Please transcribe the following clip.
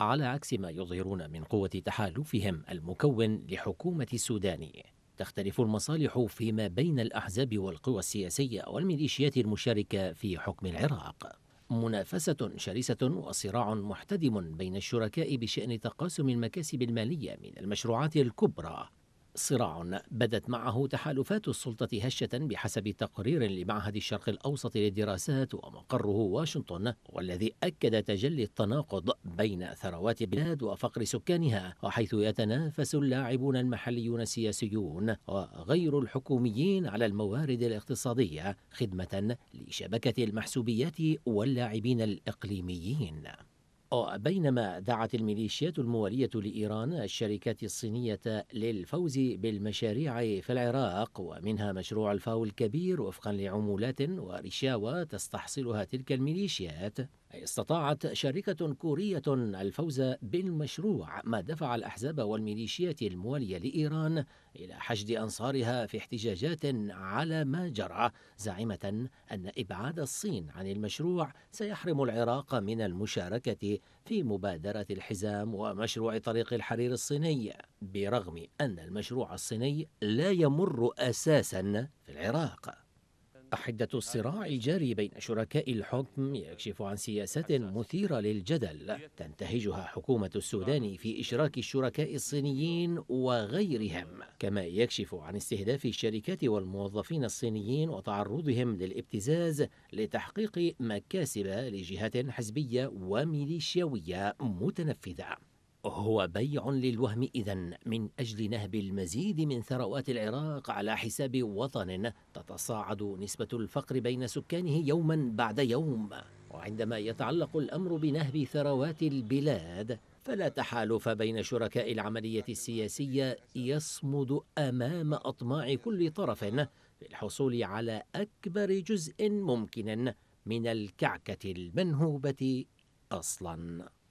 على عكس ما يظهرون من قوة تحالفهم المكون لحكومة السودان تختلف المصالح فيما بين الأحزاب والقوى السياسية والميليشيات المشاركة في حكم العراق منافسة شرسة وصراع محتدم بين الشركاء بشأن تقاسم المكاسب المالية من المشروعات الكبرى صراع بدت معه تحالفات السلطة هشة بحسب تقرير لمعهد الشرق الأوسط للدراسات ومقره واشنطن والذي أكد تجلي التناقض بين ثروات البلاد وفقر سكانها وحيث يتنافس اللاعبون المحليون السياسيون وغير الحكوميين على الموارد الاقتصادية خدمة لشبكة المحسوبيات واللاعبين الإقليميين بينما دعت الميليشيات الموالية لإيران الشركات الصينية للفوز بالمشاريع في العراق ومنها مشروع الفاو الكبير وفقا لعمولات ورشاوى تستحصلها تلك الميليشيات استطاعت شركة كورية الفوز بالمشروع ما دفع الأحزاب والميليشيات الموالية لإيران إلى حشد أنصارها في احتجاجات على ما جرى زاعمة أن إبعاد الصين عن المشروع سيحرم العراق من المشاركة في مبادرة الحزام ومشروع طريق الحرير الصيني برغم أن المشروع الصيني لا يمر أساسا في العراق حدة الصراع الجاري بين شركاء الحكم يكشف عن سياسات مثيرة للجدل تنتهجها حكومة السودان في إشراك الشركاء الصينيين وغيرهم كما يكشف عن استهداف الشركات والموظفين الصينيين وتعرضهم للابتزاز لتحقيق مكاسب لجهات حزبية وميليشياوية متنفذة هو بيع للوهم إذا من أجل نهب المزيد من ثروات العراق على حساب وطن تتصاعد نسبة الفقر بين سكانه يوما بعد يوم وعندما يتعلق الأمر بنهب ثروات البلاد فلا تحالف بين شركاء العملية السياسية يصمد أمام أطماع كل طرف في الحصول على أكبر جزء ممكن من الكعكة المنهوبة أصلاً